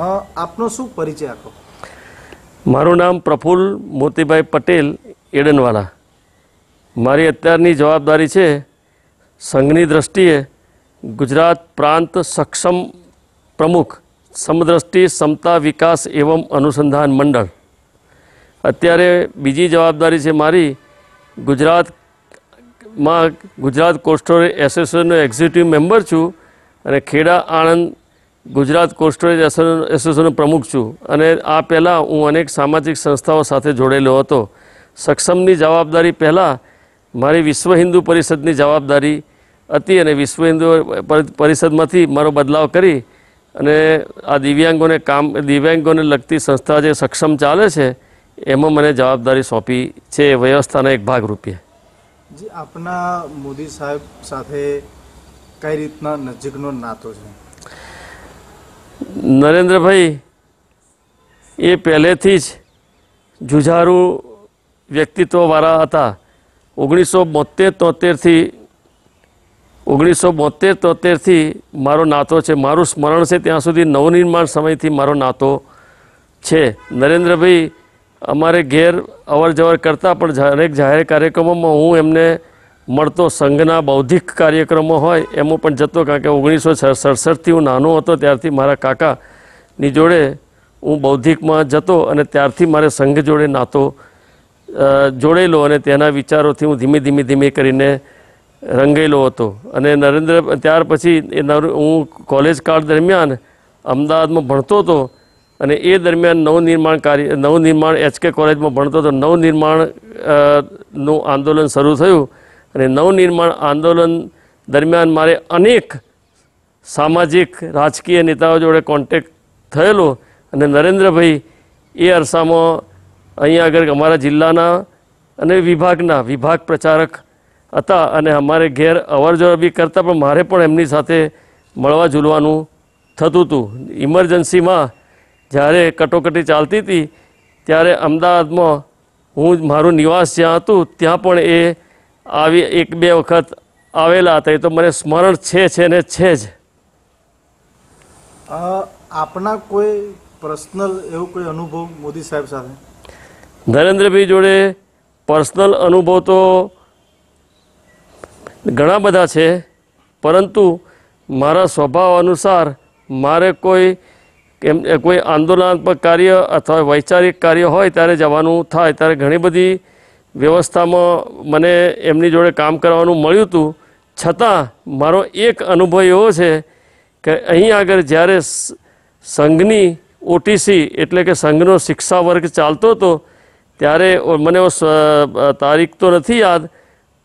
આપનો શું પરિચય આપો મારું નામ પ્રફુલ મોતીભાઈ પટેલ એડનવાળા મારી અત્યારની જવાબદારી છે સંઘની દ્રષ્ટિએ ગુજરાત પ્રાંત સક્ષમ પ્રમુખ સમદ્રષ્ટિ સમતા વિકાસ એવમ અનુસંધાન મંડળ અત્યારે બીજી જવાબદારી છે મારી ગુજરાત માં ગુજરાત કોસ્ટોરે એસોસિએશનનો એક્ઝિક્યુટિવ મેમ્બર છું અને ખેડા આણંદ ગુજરાત કોલ્ડ સ્ટોરેજ એસોસિએશનનો પ્રમુખ છું અને આ પહેલાં હું અનેક સામાજિક સંસ્થાઓ સાથે જોડેલો હતો સક્ષમની જવાબદારી પહેલાં મારી વિશ્વ હિન્દુ પરિષદની જવાબદારી હતી અને વિશ્વ હિન્દુ પરિષદમાંથી મારો બદલાવ કરી અને આ દિવ્યાંગોને કામ દિવ્યાંગોને લગતી સંસ્થા જે સક્ષમ ચાલે છે એમાં મને જવાબદારી સોંપી છે એ વ્યવસ્થાના એક ભાગ રૂપે આપના મોદી સાહેબ સાથે કઈ રીતના નજીકનો નાતો છે નરેન્દ્રભાઈ એ પહેલેથી જ જુઝારું વ્યક્તિત્વવાળા હતા ઓગણીસો બોતેર તોતેરથી ઓગણીસો બોતેર તોતેરથી મારો નાતો છે મારું સ્મરણ છે ત્યાં સુધી નવનિર્માણ સમયથી મારો નાતો છે નરેન્દ્રભાઈ અમારે ઘેર અવર જવર કરતાં પણ દરેક જાહેર કાર્યક્રમોમાં હું એમને મળતો સંઘના બૌદ્ધિક કાર્યક્રમો હોય એમાં પણ જતો કારણ કે ઓગણીસો સડસઠથી હું નાનો હતો ત્યારથી મારા કાકાની જોડે હું બૌદ્ધિકમાં જતો અને ત્યારથી મારે સંઘ જોડે નાતો જોડેલો અને તેના વિચારોથી હું ધીમે ધીમે ધીમે કરીને રંગેલો હતો અને નરેન્દ્ર ત્યાર પછી એ હું કોલેજ કાળ દરમિયાન અમદાવાદમાં ભણતો હતો અને એ દરમિયાન નવનિર્માણ કાર્ય નવનિર્માણ એચકે કોલેજમાં ભણતો હતો નવનિર્માણ નું આંદોલન શરૂ થયું અને નવનિર્માણ આંદોલન દરમિયાન મારે અનેક સામાજિક રાજકીય નેતાઓ જોડે કોન્ટેક થયેલો અને નરેન્દ્રભાઈ એ અરસામાં અહીંયા આગળ અમારા જિલ્લાના અને વિભાગના વિભાગ પ્રચારક હતા અને અમારે ઘેર અવર બી કરતાં પણ મારે પણ એમની સાથે મળવા ઝૂલવાનું થતું હતું ઇમરજન્સીમાં જ્યારે કટોકટી ચાલતી હતી ત્યારે અમદાવાદમાં હું મારું નિવાસ જ્યાં હતું ત્યાં પણ એ આવી એક બે વખત આવેલા હતા એ તો મને સ્મરણ છે છે ને છે જ આપના કોઈ પર્સનલ એવો કોઈ અનુભવ મોદી સાહેબ સાથે નરેન્દ્રભાઈ જોડે પર્સનલ અનુભવ તો ઘણા બધા છે પરંતુ મારા સ્વભાવ અનુસાર મારે કોઈ એમ કોઈ આંદોલનાત્મક કાર્ય અથવા વૈચારિક કાર્ય હોય ત્યારે જવાનું થાય ત્યારે ઘણી બધી વ્યવસ્થામાં મને એમની જોડે કામ કરવાનું મળ્યું હતું છતાં મારો એક અનુભવ એવો છે કે અહીં આગળ જ્યારે સંઘની ઓટીસી એટલે કે સંઘનો શિક્ષા વર્ગ ચાલતો હતો ત્યારે મને તારીખ તો નથી યાદ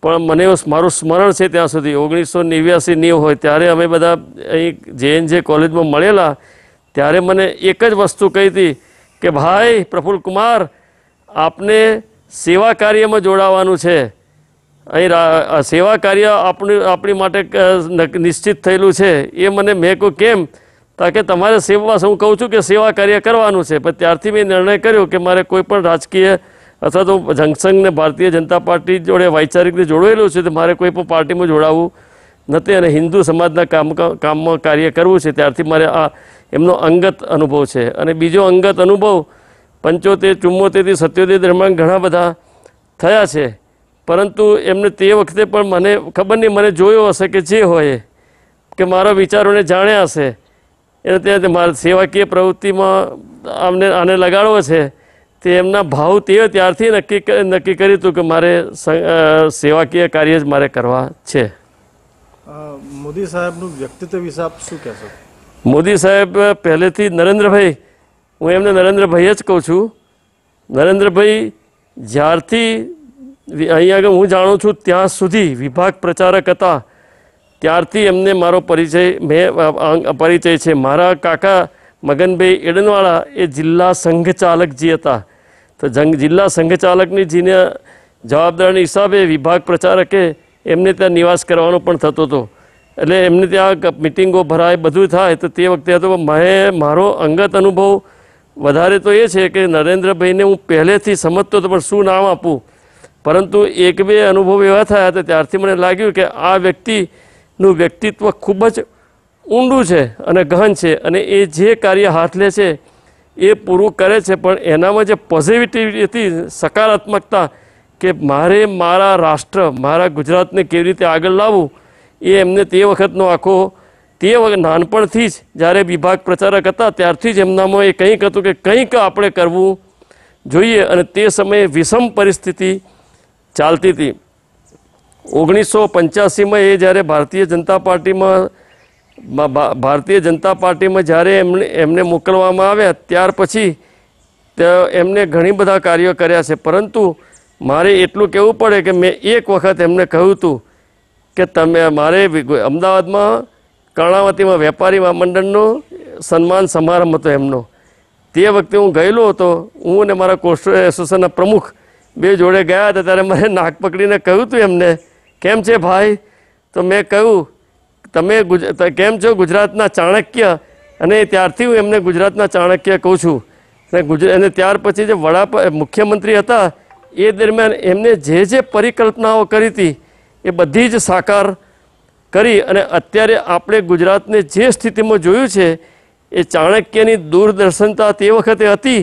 પણ મને મારું સ્મરણ છે ત્યાં સુધી ઓગણીસો નેવ્યાસી નેવ હોય ત્યારે અમે બધા અહીં જેએન જે કોલેજમાં મળેલા ત્યારે મને એક જ વસ્તુ કહી હતી કે ભાઈ પ્રફુલ કુમાર આપને સેવા કાર્યમાં જોડાવાનું છે અહીં સેવા કાર્ય આપણું આપણી માટે નિશ્ચિત થયેલું છે એ મને મેં કહું કેમ કે તમારે સેવા હું કહું છું કે સેવા કાર્ય કરવાનું છે પણ ત્યારથી મેં નિર્ણય કર્યો કે મારે કોઈ પણ રાજકીય અથવા તો જંગસંઘને ભારતીય જનતા પાર્ટી જોડે વૈચારિક રીતે જોડાયેલું છે તો મારે કોઈ પણ પાર્ટીમાં જોડાવવું નથી અને હિન્દુ સમાજના કામ કામમાં કાર્ય કરવું છે ત્યારથી મારે આ એમનો અંગત અનુભવ છે અને બીજો અંગત અનુભવ પંચોતેર ચુંમોતેરથી સત્યોતેર દરમિયાન ઘણા બધા થયા છે પરંતુ એમને તે વખતે પણ મને ખબર નહીં મને જોયો હશે કે જે હોય કે મારા વિચારોને જાણ્યા હશે એને ત્યાં મારા સેવાકીય પ્રવૃત્તિમાં આમને આને લગાડવો છે તે એમના ભાવ તે ત્યારથી નક્કી નક્કી કર્યું હતું કે મારે સેવાકીય કાર્ય જ મારે કરવા છે મોદી સાહેબનું વ્યક્તિત્વ વિશે આપ શું કહેશો મોદી સાહેબ પહેલેથી નરેન્દ્રભાઈ હું એમને નરેન્દ્રભાઈ જ કહું છું નરેન્દ્રભાઈ જ્યારથી અહીંયા આગળ હું જાણું છું ત્યાં સુધી વિભાગ પ્રચારક હતા ત્યારથી એમને મારો પરિચય મેં પરિચય છે મારા કાકા મગનભાઈ એડનવાળા એ જિલ્લા સંઘચાલકજી હતા તો જંગ જિલ્લા સંઘચાલકની જીને જવાબદારીના હિસાબે વિભાગ પ્રચારકે એમને ત્યાં નિવાસ કરવાનો પણ થતો હતો એટલે એમને ત્યાં મિટિંગો ભરાય બધું થાય તો તે વખતે હતો મેં મારો અંગત અનુભવ વધારે તો એ છે કે નરેન્દ્રભાઈને હું પહેલેથી સમજતો હતો પણ શું નામ આપું પરંતુ એક બે અનુભવ એવા થયા હતા ત્યારથી મને લાગ્યું કે આ વ્યક્તિનું વ્યક્તિત્વ ખૂબ જ ઊંડું છે અને ગહન છે અને એ જે કાર્ય હાથ લે છે એ પૂરું કરે છે પણ એનામાં જે પોઝિટિવિટી હતી સકારાત્મકતા કે મારે મારા રાષ્ટ્ર મારા ગુજરાતને કેવી રીતે આગળ લાવવું એ એમને તે વખતનો આખો તે નાનપણથી જ જ્યારે વિભાગ પ્રચારક હતા ત્યારથી જ એમનામાં એ કંઈક હતું કે કંઈક આપણે કરવું જોઈએ અને તે સમયે વિષમ પરિસ્થિતિ ચાલતી હતી ઓગણીસો પંચ્યાસીમાં એ જ્યારે ભારતીય જનતા પાર્ટીમાં ભારતીય જનતા પાર્ટીમાં જ્યારે એમને એમને મોકલવામાં આવ્યા ત્યાર પછી એમને ઘણી બધા કાર્યો કર્યા છે પરંતુ મારે એટલું કહેવું પડે કે મેં એક વખત એમને કહ્યું હતું કે તમે મારે અમદાવાદમાં કર્ણાવતીમાં વેપારી મંડળનો સન્માન સમારંભ હતો એમનો તે વખતે હું ગયેલો હતો હું અને મારા કોસ્ટો એસોસિએશનના પ્રમુખ બે જોડે ગયા હતા ત્યારે મને નાક પકડીને કહ્યું હતું એમને કેમ છે ભાઈ તો મેં કહ્યું તમે કેમ છો ગુજરાતના ચાણક્ય અને ત્યારથી હું એમને ગુજરાતના ચાણક્ય કહું છું અને અને ત્યાર પછી જે વડા મુખ્યમંત્રી હતા એ દરમિયાન એમને જે જે પરિકલ્પનાઓ કરી હતી એ બધી જ સાકાર કરી અને અત્યારે આપણે ગુજરાતને જે સ્થિતિમાં જોયું છે એ ચાણક્યની દૂરદર્શનતા તે વખતે હતી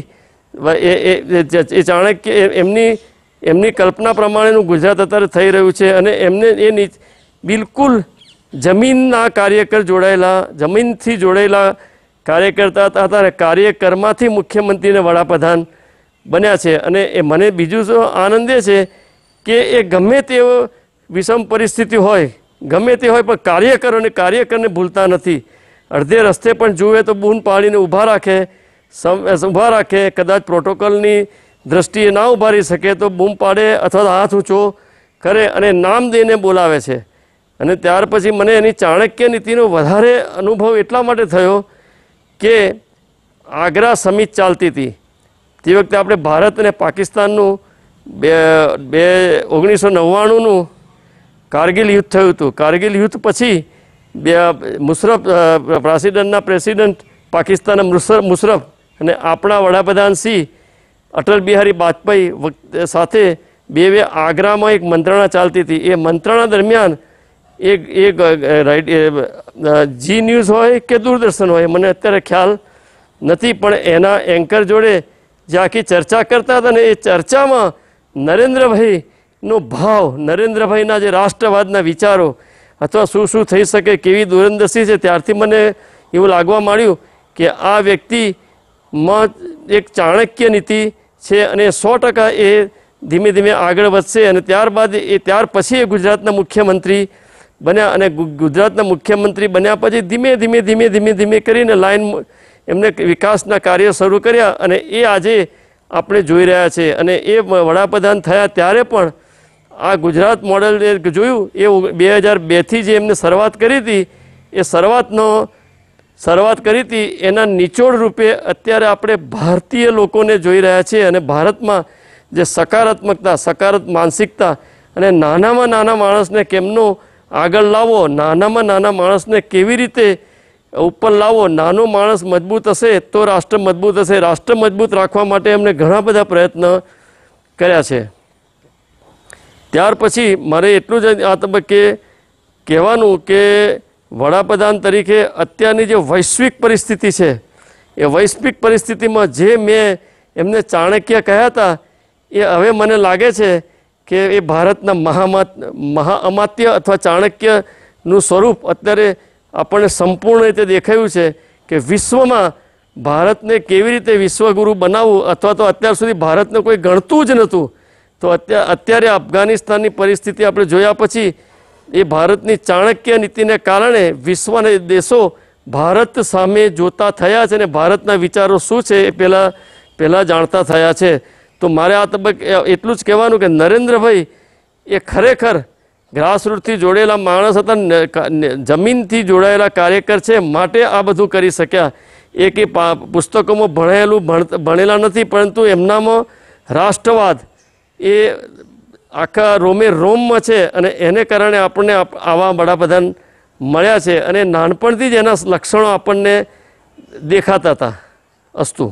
એ ચાણક્ય એમની એમની કલ્પના પ્રમાણેનું ગુજરાત અત્યારે થઈ રહ્યું છે અને એમને એ બિલકુલ જમીનના કાર્યકર જોડાયેલા જમીનથી જોડાયેલા કાર્યકર્તા હતા અને કાર્યકર્માથી મુખ્યમંત્રીને વડાપ્રધાન બન્યા છે અને એ મને બીજું આનંદે છે કે એ ગમે તેવો વિષમ પરિસ્થિતિ હોય ગમે તે હોય પણ કાર્યકરોને કાર્યકરને ભૂલતા નથી અડધે રસ્તે પણ જુએ તો બૂન પાડીને ઊભા રાખે ઊભા રાખે કદાચ પ્રોટોકોલની દ્રષ્ટિએ ના ઊભા રહી શકે તો બૂમ પાડે અથવા હાથ ઊંચો કરે અને નામ દઈને બોલાવે છે અને ત્યાર પછી મને એની ચાણક્ય નીતિનો વધારે અનુભવ એટલા માટે થયો કે આગ્રા સમિત ચાલતી હતી તે વખતે આપણે ભારત અને પાકિસ્તાનનું બે બે ઓગણીસો નવ્વાણુંનું કારગિલ યુદ્ધ થયું હતું કારગિલ યુદ્ધ પછી બે મુશરફ પ્રેસિડન્ટના પ્રેસિડન્ટ પાકિસ્તાનના મુશરફ મુશરફ અને આપણા વડાપ્રધાન સિંહ અટલ બિહારી વાજપેયી સાથે બે બે આગ્રામાં એક મંત્રણા ચાલતી હતી એ મંત્રણા દરમિયાન એક એક જી ન્યૂઝ હોય કે દૂરદર્શન હોય મને અત્યારે ખ્યાલ નથી પણ એના એન્કર જોડે જે આખી ચર્ચા કરતા હતા ને એ ચર્ચામાં નરેન્દ્રભાઈ નો ભાવ નરેન્દ્રભાઈના જે રાષ્ટ્રવાદના વિચારો અથવા શું શું થઈ શકે કેવી દુરંદશી છે ત્યારથી મને એવું લાગવા માંડ્યું કે આ વ્યક્તિમાં એક ચાણક્ય નીતિ છે અને સો ટકા એ ધીમે ધીમે આગળ વધશે અને ત્યારબાદ એ ત્યાર પછી એ ગુજરાતના મુખ્યમંત્રી બન્યા અને ગુજરાતના મુખ્યમંત્રી બન્યા પછી ધીમે ધીમે ધીમે ધીમે ધીમે કરીને લાઈન એમને વિકાસના કાર્ય શરૂ કર્યા અને એ આજે આપણે જોઈ રહ્યા છે અને એ વડાપ્રધાન થયા ત્યારે પણ આ ગુજરાત મોડેલ જોયું એ બે હજાર બેથી જે એમને શરૂઆત કરી હતી એ શરૂઆતનો શરૂઆત કરી હતી એના નિચોડ રૂપે અત્યારે આપણે ભારતીય લોકોને જોઈ રહ્યા છીએ અને ભારતમાં જે સકારાત્મકતા સકારાત્મક માનસિકતા અને નાનામાં નાના માણસને કેમનો આગળ લાવો નાનામાં નાના માણસને કેવી રીતે ઉપર લાવો નાનો માણસ મજબૂત હશે તો રાષ્ટ્ર મજબૂત હશે રાષ્ટ્ર મજબૂત રાખવા માટે એમણે ઘણા બધા પ્રયત્ન કર્યા છે ત્યાર પછી મારે એટલું જ આ તબક્કે કહેવાનું કે વડાપ્રધાન તરીકે અત્યારની જે વૈશ્વિક પરિસ્થિતિ છે એ વૈશ્વિક પરિસ્થિતિમાં જે મેં એમને ચાણક્ય કહ્યા હતા એ હવે મને લાગે છે કે એ ભારતના મહામા મહાઅમાત્ય અથવા ચાણક્યનું સ્વરૂપ અત્યારે આપણને સંપૂર્ણ રીતે દેખાયું છે કે વિશ્વમાં ભારતને કેવી રીતે વિશ્વગુરુ બનાવવું અથવા તો અત્યાર સુધી ભારતને કોઈ ગણતું જ નહોતું તો અત્યારે અફઘાનિસ્તાનની પરિસ્થિતિ આપણે જોયા પછી એ ભારતની ચાણક્ય નીતિને કારણે વિશ્વના દેશો ભારત સામે જોતા થયા છે અને ભારતના વિચારો શું છે એ પહેલાં પહેલાં જાણતા થયા છે તો મારે આ તબક્કે એટલું જ કહેવાનું કે નરેન્દ્રભાઈ એ ખરેખર ગ્રાસરૂટથી જોડેલા માણસ હતા જમીનથી જોડાયેલા કાર્યકર છે માટે આ બધું કરી શક્યા એ કે પુસ્તકોમાં ભણેલું ભણેલા નથી પરંતુ એમનામાં રાષ્ટ્રવાદ એ આખા રોમે રોમમાં છે અને એને કારણે આપણને આવા વડાપ્રધાન મળ્યા છે અને નાનપણથી જ એના લક્ષણો આપણને દેખાતા હતા અસ્તું